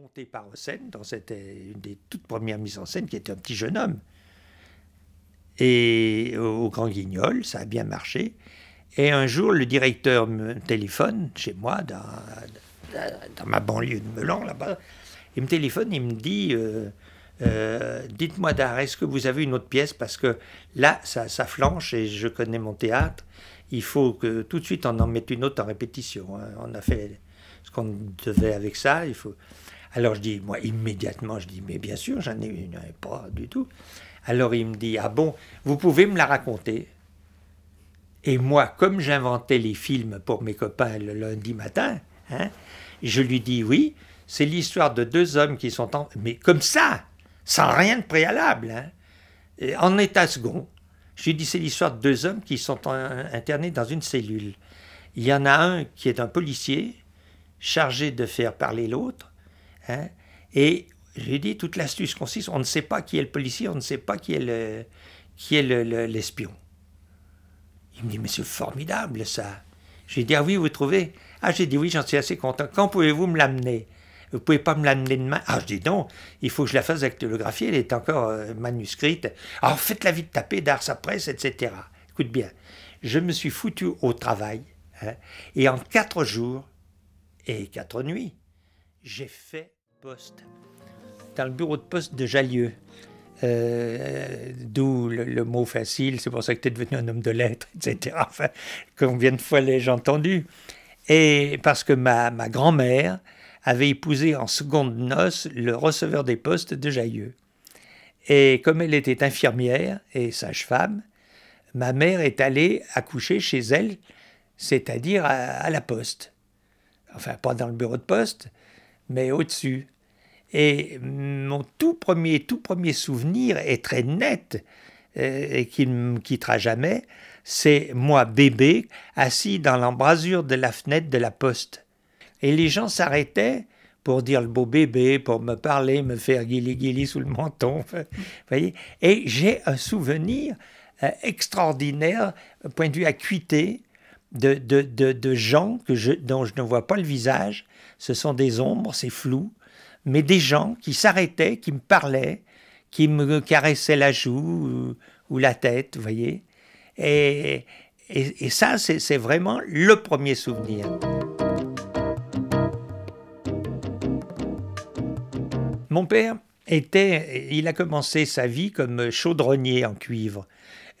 monté par scène dans cette euh, une des toutes premières mises en scène, qui était un petit jeune homme. Et au, Grand Guignol, ça a bien marché. Et un jour, le directeur me téléphone chez moi, dans, dans ma banlieue de Melan, là-bas. Il me téléphone, il me dit euh, euh, Dites-moi, Dar, est-ce que vous avez une autre pièce Parce que là, ça, ça, flanche et je connais mon théâtre. Il faut que tout de suite on en mette une autre en répétition. Hein. On a fait ce qu'on devait avec ça. Il faut... Alors je dis, moi immédiatement, je dis, mais bien sûr, j'en ai une, pas du tout. Alors il me dit, ah bon, vous pouvez me la raconter Et moi, comme j'inventais les films pour mes copains le lundi matin, hein, je lui dis, oui, c'est l'histoire de deux hommes qui sont en... Mais comme ça, sans rien de préalable, hein. en état second. Je lui dis, c'est l'histoire de deux hommes qui sont internés dans une cellule. Il y en a un qui est un policier chargé de faire parler l'autre Hein? Et j'ai dit, toute l'astuce consiste, on ne sait pas qui est le policier, on ne sait pas qui est le, qui est l'espion. Le, il me dit, mais c'est formidable ça. J'ai dit, ah oui, vous trouvez Ah, j'ai dit, oui, j'en suis assez content. Quand pouvez-vous me l'amener Vous pouvez pas me l'amener demain Ah, je dis, non, il faut que je la fasse actuelographier, elle est encore euh, manuscrite. Alors faites-la vite taper, d'art sa presse, etc. Écoute bien, je me suis foutu au travail. Hein, et en quatre jours et quatre nuits, j'ai fait poste, dans le bureau de poste de Jalieu. Euh, d'où le, mot facile, c'est pour ça que tu es devenu un homme de lettres, etc. Enfin, combien de fois l'ai-je entendu Et parce que ma, grand-mère avait épousé en seconde noce le receveur des postes de Jailleux. Et comme elle était infirmière et sage-femme, ma mère est allée accoucher chez elle, c'est-à-dire à, la poste. Enfin, pas dans le bureau de poste, mais au-dessus. Et mon tout premier, tout premier souvenir est très net euh, et qui ne me quittera jamais, c'est moi bébé assis dans l'embrasure de la fenêtre de la poste. Et les gens s'arrêtaient pour dire le beau bébé, pour me parler, me faire guili-guili sous le menton. voyez et j'ai un souvenir euh, extraordinaire, point de vue acuité, de, de, de gens que je, dont je ne vois pas le visage, ce sont des ombres, c'est flou, mais des gens qui s'arrêtaient, qui me parlaient, qui me caressaient la joue ou, la tête, vous voyez. Et, ça, c'est vraiment le premier souvenir. Mon père était, il a commencé sa vie comme chaudronnier en cuivre.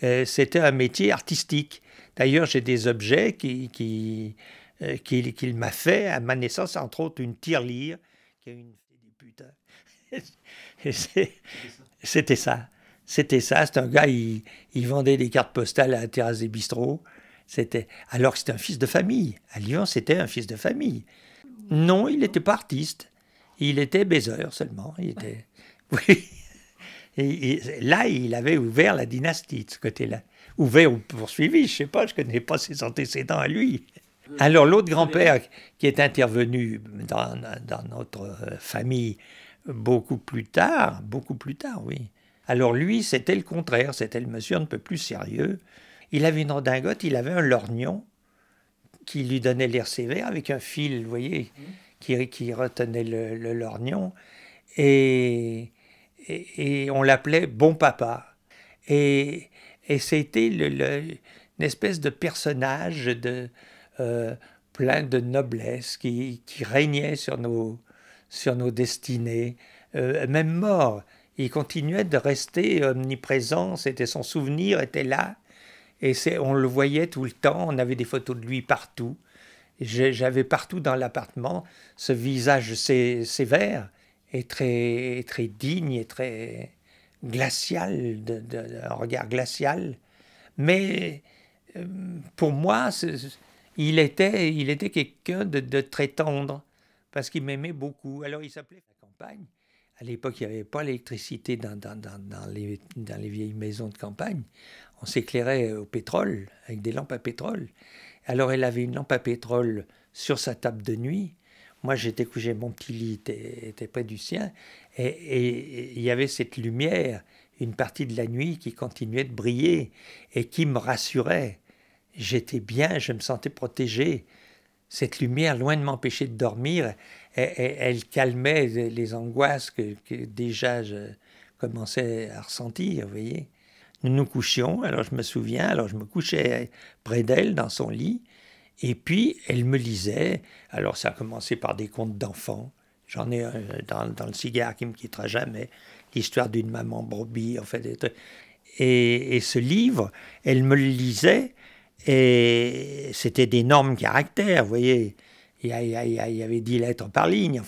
Euh, c'était un métier artistique. D'ailleurs, j'ai des objets qui euh, qu'il m'a fait à ma naissance, entre autres une tirelire, qui une C'était ça. C'était ça. C'est un gars, il, vendait des cartes postales à la terrasse des bistrots. C'était alors que c'était un fils de famille. À Lyon, c'était un fils de famille. Non, il n'était pas artiste. Il était baiseur seulement. Il était. Oui. là, il avait ouvert la dynastie de ce côté-là. Ouvert ou poursuivi, je ne sais pas, je ne connais pas ses antécédents à lui. Alors l'autre grand-père qui est intervenu dans, notre euh, famille beaucoup plus tard, beaucoup plus tard, oui. Alors lui, c'était le contraire, c'était le monsieur un peu plus sérieux. Il avait une redingote, il avait un lorgnon qui lui donnait l'air sévère avec un fil, vous voyez, mmh. qui, retenait le, lorgnon. Et, on l'appelait bon papa. Et, c'était une espèce de personnage de, euh, plein de noblesse qui, qui régnait sur nos, sur nos destinées. Euh, même mort, il continuait de rester omniprésent, c'était son souvenir, était là, et on le voyait tout le temps, on avait des photos de lui partout. J'avais partout dans l'appartement ce visage sévère et très, très digne et très glacial, de, un regard glacial. Mais euh, pour moi, il était, il était quelqu'un de, très tendre parce qu'il m'aimait beaucoup. Alors il s'appelait la campagne. À l'époque, il n'y avait pas l'électricité dans, les, vieilles maisons de campagne. On s'éclairait au pétrole, avec des lampes à pétrole. Alors elle avait une lampe à pétrole sur sa table de nuit. Moi, j'étais couché, mon petit lit était, près du sien. et il y avait cette lumière, une partie de la nuit qui continuait de briller et qui me rassurait j'étais bien, je me sentais protégé. Cette lumière, loin de m'empêcher de dormir, elle, elle, calmait les angoisses que, déjà je commençais à ressentir, vous voyez. Nous nous couchions, alors je me souviens, alors je me couchais près d'elle dans son lit, et puis elle me lisait. Alors ça a commencé par des contes d'enfants. J'en ai euh, dans, dans, le cigare qui me quittera jamais, l'histoire d'une maman brebis, en fait. Et, et, ce livre, elle me le lisait, et c'était d'énormes caractères, vous voyez. Il y, avait dix lettres par ligne.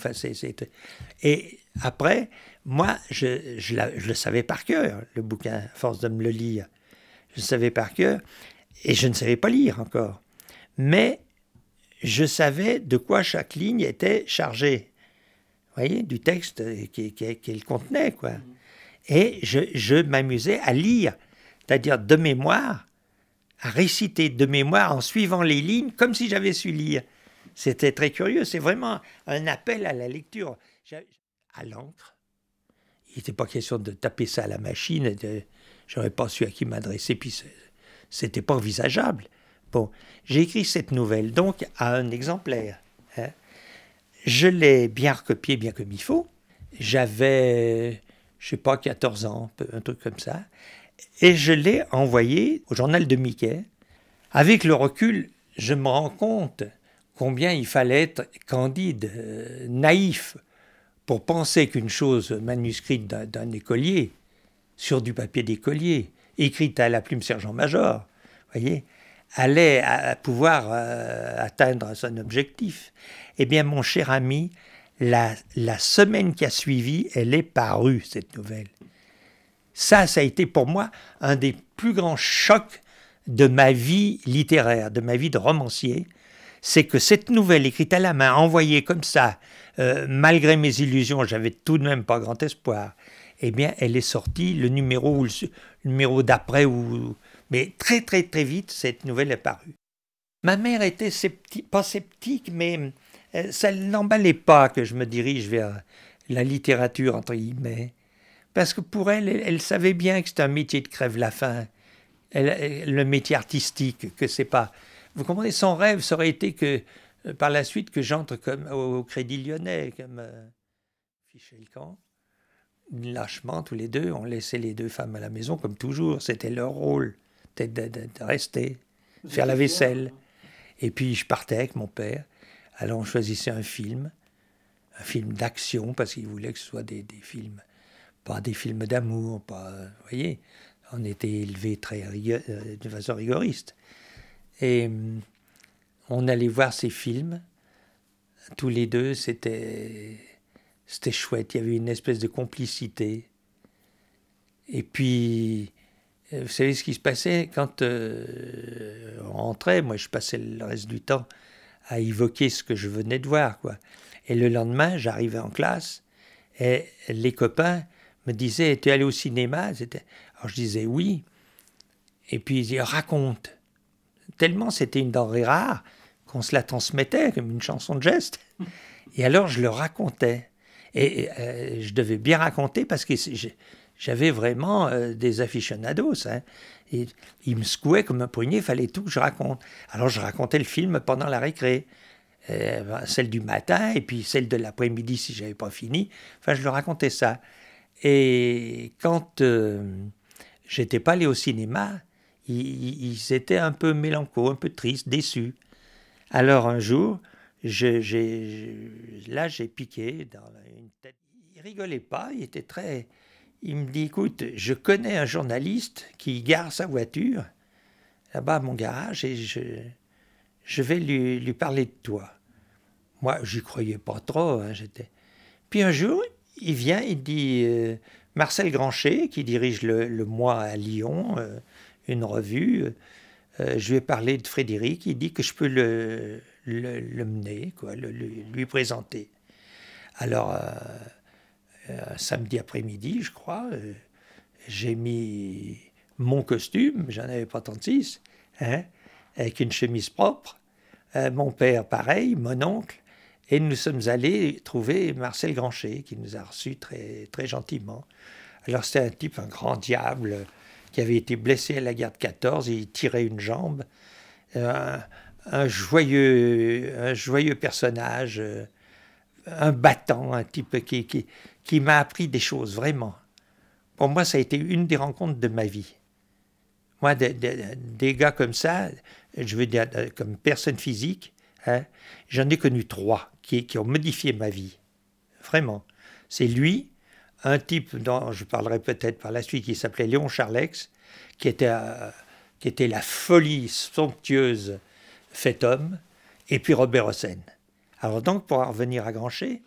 Et après, moi, je, le savais par cœur, le bouquin, force de me le lire. Je le savais par cœur. Et je ne savais pas lire encore. Mais je savais de quoi chaque ligne était chargée. Vous voyez, du texte qu'elle contenait, quoi. Et je, je m'amusais à lire, c'est-à-dire de mémoire, à réciter de mémoire en suivant les lignes comme si j'avais su lire. C'était très curieux, c'est vraiment un appel à la lecture. À l'encre, il n'était pas question de taper ça à la machine, de... j'aurais pas su à qui m'adresser, puis c'était pas envisageable. Bon, j'ai écrit cette nouvelle donc à un exemplaire. Hein. Je l'ai bien recopié bien comme il faut. J'avais, je sais pas, 14 ans, un truc comme ça et je l'ai envoyé au journal de Mickey. Avec le recul, je me rends compte combien il fallait être candide, euh, naïf, pour penser qu'une chose manuscrite d'un écolier, sur du papier d'écolier, écrite à la plume sergent-major, voyez, allait pouvoir euh, atteindre son objectif. Eh bien, mon cher ami, la semaine qui a suivi, elle est parue, cette nouvelle. Ça, ça a été pour moi un des plus grands chocs de ma vie littéraire, de ma vie de romancier, c'est que cette nouvelle écrite à la main, envoyée comme ça, euh, malgré mes illusions, j'avais tout de même pas grand espoir, eh bien, elle est sortie, le numéro le, numéro d'après, ou... mais très très très vite, cette nouvelle est parue. Ma mère était sceptique, pas sceptique, mais euh, ça ne pas que je me dirige vers la littérature, entre guillemets parce que pour elle, elle, savait bien que c'était un métier de crève la faim, le métier artistique, que c'est pas. Vous comprenez, son rêve, ça aurait été que euh, par la suite que j'entre comme au, Crédit Lyonnais, comme euh, Fichel Camp. Lâchement, tous les deux, on laissait les deux femmes à la maison comme toujours. C'était leur rôle, peut-être, de rester, faire la vaisselle. Et puis je partais avec mon père. Alors on choisissait un film, un film d'action parce qu'il voulait que ce soit des films pas des films d'amour, pas. Euh, vous voyez, on était élevés très euh, de façon rigoriste. Et hum, on allait voir ces films, tous les deux, c'était c'était chouette, il y avait une espèce de complicité. Et puis, euh, vous savez ce qui se passait quand on rentrait, moi je passais le reste du temps à évoquer ce que je venais de voir. Quoi. Et le lendemain, j'arrivais en classe et les copains me disait Tu es allé au cinéma Alors je disais Oui. Et puis il dit Raconte. Tellement c'était une denrée rare qu'on se la transmettait comme une chanson de geste. Et alors je le racontais. Et euh, je devais bien raconter parce que j'avais vraiment euh, des aficionados. Hein. Et, il me secouait comme un poignet, il fallait tout que je raconte. Alors je racontais le film pendant la récré. Euh, ben, celle du matin et puis celle de l'après-midi si j'avais pas fini. Enfin, je le racontais ça. Et quand euh, j'étais pas allé au cinéma, ils, étaient un peu mélanco un peu tristes, déçus. Alors un jour, là j'ai piqué dans une tête. Il rigolait pas, il était très. Il me dit écoute, je connais un journaliste qui gare sa voiture là-bas à mon garage et je, vais lui, parler de toi. Moi, j'y croyais pas trop. Hein, j'étais. Puis un jour, il vient, il dit euh, Marcel Granchet, qui dirige le, le Mois à Lyon, euh, une revue, euh, je lui ai parlé de Frédéric, il dit que je peux le, le, mener, quoi, le, lui présenter. Alors, samedi après-midi, je crois, j'ai mis mon costume, j'en avais pas 36, hein, avec une chemise propre, mon père pareil, mon oncle, et nous sommes allés trouver Marcel Granchet, qui nous a reçus très, très gentiment. Alors c'était un type, un grand diable, qui avait été blessé à la guerre de 14, il tirait une jambe. Euh, un, joyeux, un joyeux personnage, euh, un battant, un type qui, qui, qui m'a appris des choses, vraiment. Pour moi, ça a été une des rencontres de ma vie. Moi, des gars comme ça, je veux dire, euh, comme personne physique, hein, j'en ai connu trois qui, ont modifié ma vie. Vraiment. C'est lui, un type dont je parlerai peut-être par la suite, qui s'appelait Léon Charlex, qui était, euh, qui était la folie somptueuse fait homme, et puis Robert Hossein. Alors donc, pour revenir à Grancher,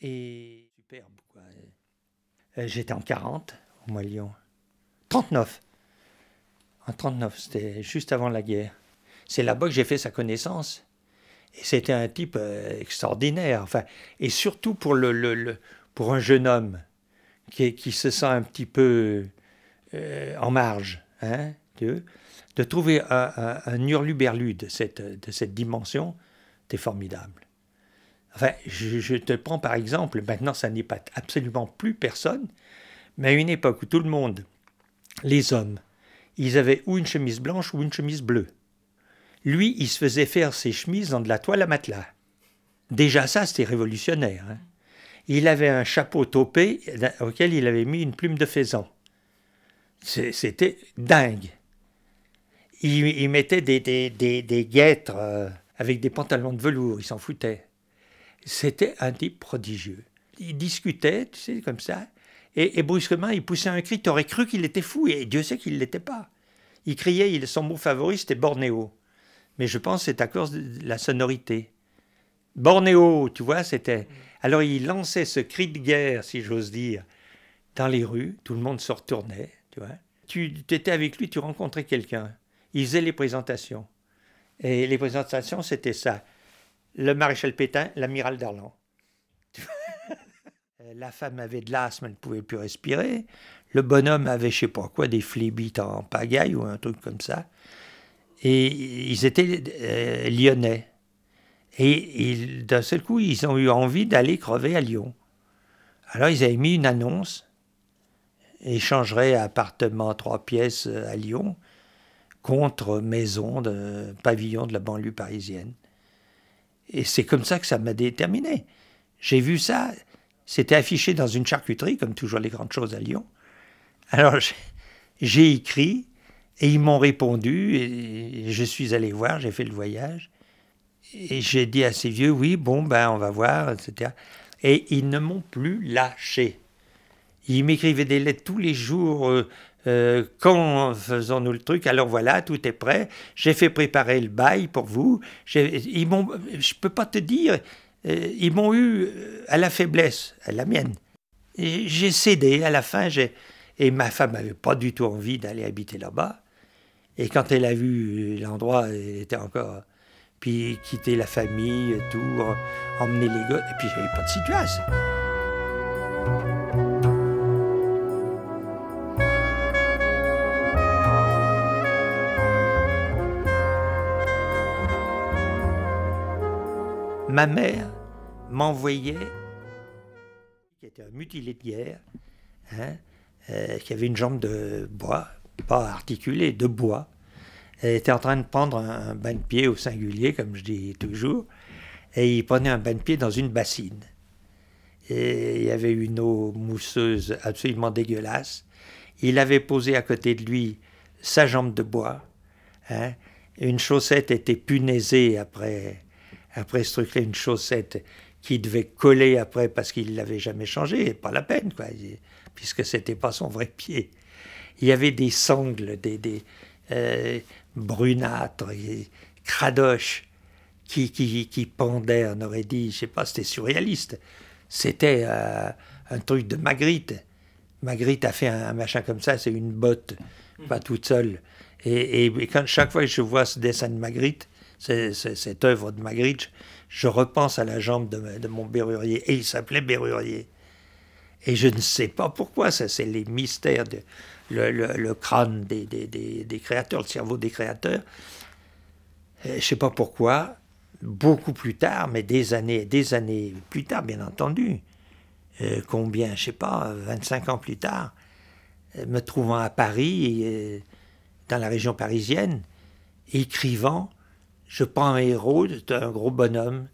et superbe, quoi. Euh, j'étais en 40, au mois Lyon. 39. En 39, c'était juste avant la guerre. C'est là-bas que j'ai fait sa connaissance. Et c'était un type euh, extraordinaire. Enfin, et surtout pour, le, pour un jeune homme qui, se sent un petit peu euh, en marge, hein, de, trouver un, un, hurluberlu de cette, dimension, c'est formidable. Enfin, je, te prends par exemple, maintenant ça n'est pas absolument plus personne, mais à une époque où tout le monde, les hommes, ils avaient ou une chemise blanche ou une chemise bleue. Lui, il se faisait faire ses chemises dans de la toile à matelas. Déjà ça, c'était révolutionnaire. Hein. Il avait un chapeau topé auquel il avait mis une plume de faisan. C'était dingue. Il, mettait des, guêtres euh, avec des pantalons de velours, il s'en foutait. C'était un type prodigieux. Il discutait, tu sais, comme ça, et, brusquement, il poussait un cri, aurais cru qu'il était fou, et Dieu sait qu'il ne l'était pas. Il criait, il, son mot favori, c'était Bornéo mais je pense que c'est à cause de la sonorité. Bornéo, tu vois, c'était. Alors il lançait ce cri de guerre, si j'ose dire, dans les rues, tout le monde se retournait, tu vois. Tu étais avec lui, tu rencontrais quelqu'un, il faisait les présentations. Et les présentations, c'était ça. Le maréchal Pétain, l'amiral Darlan. la femme avait de l'asthme, elle ne pouvait plus respirer. Le bonhomme avait, je sais pas quoi, des flébites en pagaille ou un truc comme ça. Et ils étaient euh, lyonnais. Et d'un seul coup, ils ont eu envie d'aller crever à Lyon. Alors ils avaient mis une annonce, échangeraient appartement trois pièces euh, à Lyon contre maison de pavillon de la banlieue parisienne. Et c'est comme ça que ça m'a déterminé. J'ai vu ça, c'était affiché dans une charcuterie, comme toujours les grandes choses à Lyon. Alors j'ai écrit et ils m'ont répondu, et je suis allé voir, j'ai fait le voyage. Et j'ai dit à ces vieux, oui, bon, ben on va voir, etc. Et ils ne m'ont plus lâché. Ils m'écrivaient des lettres tous les jours, euh, euh, quand faisons-nous le truc Alors voilà, tout est prêt, j'ai fait préparer le bail pour vous. Ils m'ont, je ne peux pas te dire, euh, ils m'ont eu à la faiblesse, à la mienne. J'ai cédé, à la fin, j'ai... Et ma femme n'avait pas du tout envie d'aller habiter là-bas. Et quand elle a vu l'endroit, elle était encore. Puis quitter la famille, tout, emmener les gosses. Et puis j'avais pas de situation. Ma mère m'envoyait, qui était un mutilé de guerre, hein, euh, qui avait une jambe de bois, pas articulé, de bois. était en train de prendre un, bain de pied au singulier, comme je dis toujours, et il prenait un bain de pied dans une bassine. Et il y avait une eau mousseuse absolument dégueulasse. Il avait posé à côté de lui sa jambe de bois. Hein. Une chaussette était punaisée après, après ce truc-là, une chaussette qui devait coller après parce qu'il l'avait jamais changée pas la peine, quoi, puisque n'était pas son vrai pied il y avait des sangles, des, des euh, brunâtres, et cradoches, qui, qui, qui, pendaient, on aurait dit, je sais pas, c'était surréaliste. C'était euh, un truc de Magritte. Magritte a fait un, machin comme ça, c'est une botte, pas toute seule. Et, quand, chaque fois que je vois ce dessin de Magritte, cette œuvre de Magritte, je, repense à la jambe de, de mon berrurier. Et il s'appelait Berrurier. Et je ne sais pas pourquoi, ça c'est les mystères, de, le, crâne des, créateurs, le cerveau des créateurs. Euh, je ne sais pas pourquoi, beaucoup plus tard, mais des années, des années plus tard, bien entendu, euh, combien, je ne sais pas, 25 ans plus tard, euh, me trouvant à Paris, dans la région parisienne, écrivant, je prends un héros, un gros bonhomme,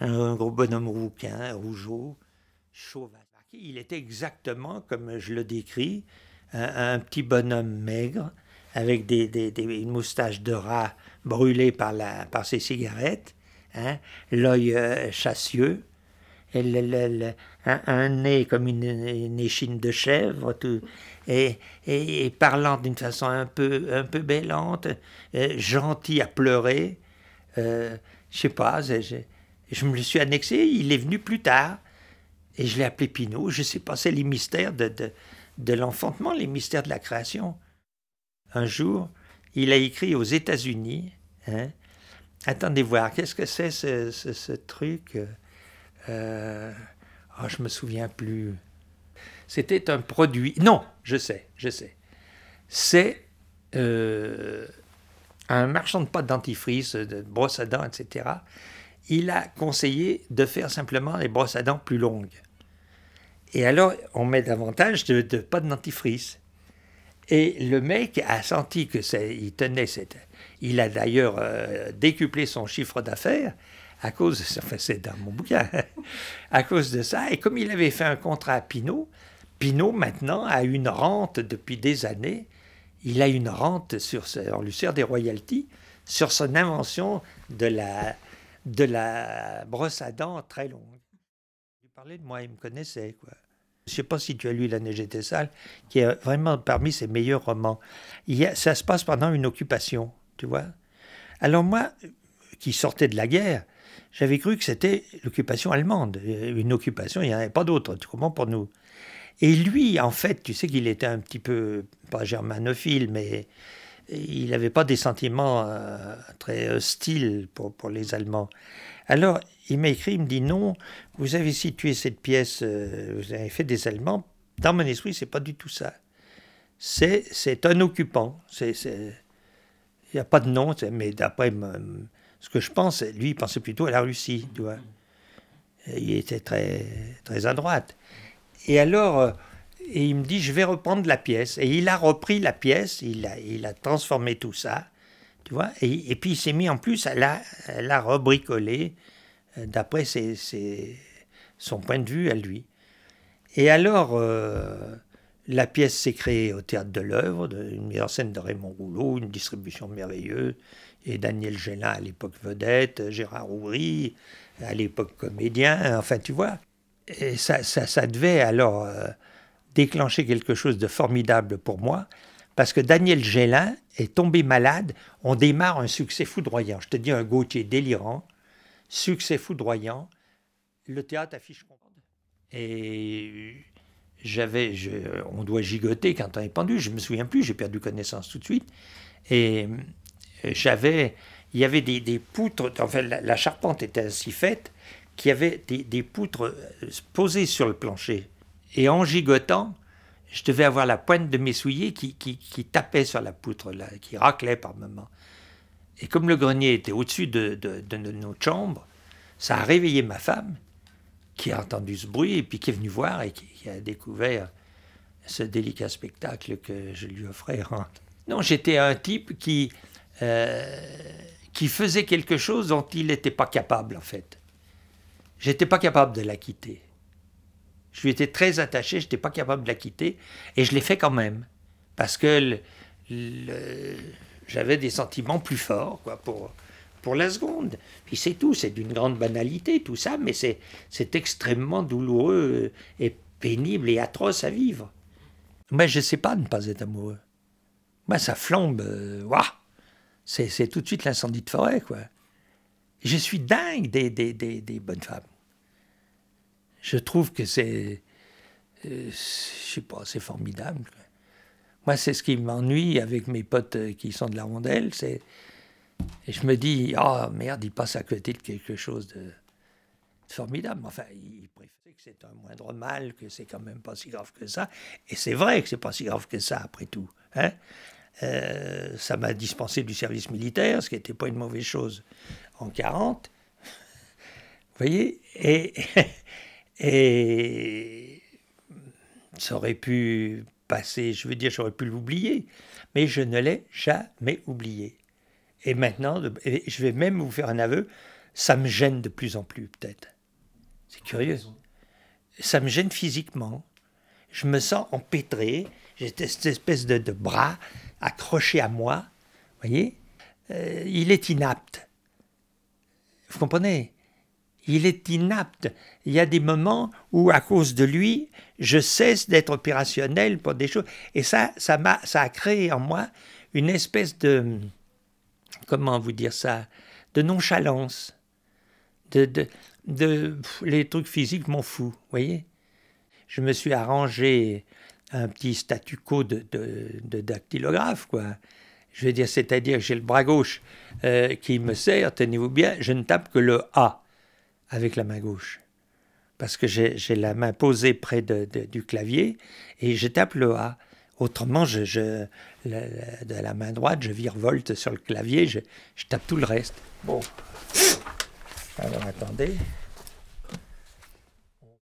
un, gros bonhomme rouquin, rougeau, chauvin. Il était exactement comme je le décris, un, petit bonhomme maigre, avec des, moustaches une moustache de rat brûlée par, ses cigarettes, hein, l'œil euh, chassieux, un, nez comme une, échine de chèvre, et, parlant d'une façon un peu, un peu bêlante, euh, gentil à pleurer. Je euh, je sais pas, je, me suis annexé, il est venu plus tard. Et je l'ai appelé Pinot. Je sais pas, c'est les mystères de, l'enfantement, les mystères de la création. Un jour, il a écrit aux États-Unis. Hein, attendez voir, qu'est-ce que c'est ce, truc euh, euh oh, Je me souviens plus. C'était un produit. Non, je sais, je sais. C'est euh, un marchand de pâte dentifrice, de brosse à dents, etc il a conseillé de faire simplement les brosses à dents plus longues. Et alors, on met davantage de, pas de dentifrice. Et le mec a senti que ça, il tenait cette. Il a d'ailleurs euh, décuplé son chiffre d'affaires à cause Enfin, c'est dans mon bouquin. à cause de ça. Et comme il avait fait un contrat à Pinot, Pinot maintenant a une rente depuis des années. Il a une rente sur. Ce, on lui sert des royalties sur son invention de la de la brosse à dents très longue. Il parlait de moi, il me connaissait. Quoi. Je ne sais pas si tu as lu La neige était sale, qui est vraiment parmi ses meilleurs romans. ça se passe pendant une occupation, tu vois. Alors moi, qui sortais de la guerre, j'avais cru que c'était l'occupation allemande. Euh, une occupation, il n'y en avait pas d'autre, tu comprends, pour nous. Et lui, en fait, tu sais qu'il était un petit peu, pas germanophile, mais il n'avait pas des sentiments euh, très euh, hostiles pour, les Allemands. Alors, il m'a écrit, il me dit non, vous avez situé cette pièce, euh, vous avez fait des Allemands. Dans mon esprit, c'est pas du tout ça. C'est, c'est un occupant. Il n'y a pas de nom, mais d'après ce que je pense, lui, il pensait plutôt à la Russie, tu Il était très, très à droite. Et alors, et il me dit, je vais reprendre la pièce. Et il a repris la pièce, il a, il a transformé tout ça, tu vois. Et, et, puis il s'est mis en plus à la, la rebricoler euh, d'après ses, son point de vue à lui. Et alors, euh, la pièce s'est créée au théâtre de l'œuvre, une mise en scène de Raymond Rouleau, une distribution merveilleuse, et Daniel Gélin à l'époque vedette, Gérard Oury à l'époque comédien, enfin tu vois. Et ça, ça, ça devait alors... Euh, Déclencher quelque chose de formidable pour moi, parce que Daniel Gélin est tombé malade, on démarre un succès foudroyant. Je te dis un Gauthier délirant, succès foudroyant, le théâtre affiche... Et j'avais, on doit gigoter quand on est pendu, je me souviens plus, j'ai perdu connaissance tout de suite. Et euh, j'avais, il y avait des, poutres, enfin la, charpente était ainsi faite, qu'il y avait des poutres euh, posées sur le plancher et en gigotant, je devais avoir la pointe de mes souliers qui, qui, tapait sur la poutre, là, qui raclait par moments. Et comme le grenier était au-dessus de, de, chambre, nos chambres, ça a réveillé ma femme, qui a entendu ce bruit et puis qui est venue voir et qui, a découvert ce délicat spectacle que je lui offrais. Hein. Non, j'étais un type qui, euh, qui faisait quelque chose dont il n'était pas capable, en fait. J'étais pas capable de la quitter. Je lui étais très attaché, je n'étais pas capable de la quitter, et je l'ai fait quand même, parce que j'avais des sentiments plus forts quoi, pour, pour la seconde. Puis c'est tout, c'est d'une grande banalité tout ça, mais c'est extrêmement douloureux et pénible et atroce à vivre. Moi, je ne sais pas ne pas être amoureux. Moi, ça flambe, euh, c'est tout de suite l'incendie de forêt, quoi. Je suis dingue des, des, des bonnes femmes je trouve que c'est. Euh, je sais pas, c'est formidable. Moi, c'est ce qui m'ennuie avec mes potes euh, qui sont de la rondelle. C'est, je me dis, ah oh, merde, ils passent à côté de quelque chose de, formidable. Enfin, ils préfèrent que c'est un moindre mal, que c'est quand même pas si grave que ça. Et c'est vrai que c'est pas si grave que ça, après tout. Hein euh, ça m'a dispensé du service militaire, ce qui n'était pas une mauvaise chose en 40. Vous voyez Et. Et ça aurait pu passer, je veux dire, j'aurais pu l'oublier, mais je ne l'ai jamais oublié. Et maintenant, je vais même vous faire un aveu, ça me gêne de plus en plus, peut-être. C'est curieux. Ça me gêne physiquement. Je me sens empêtré. J'ai cette espèce de, bras accroché à moi. vous Voyez euh, Il est inapte. Vous comprenez il est inapte. Il y a des moments où, à cause de lui, je cesse d'être opérationnel pour des choses. Et ça, ça, a, ça a créé en moi une espèce de, comment vous dire ça, de nonchalance. De, de, les trucs physiques m'en fous, voyez. Je me suis arrangé un petit statu quo de, de dactylographe, quoi. Je veux dire, c'est-à-dire que j'ai le bras gauche euh, qui me sert, tenez-vous bien, je ne tape que le A avec la main gauche. Parce que j'ai la main posée près de, du clavier et je tape le A. Autrement, je, de la main droite, je virevolte sur le clavier, je tape tout le reste. Bon. Alors attendez.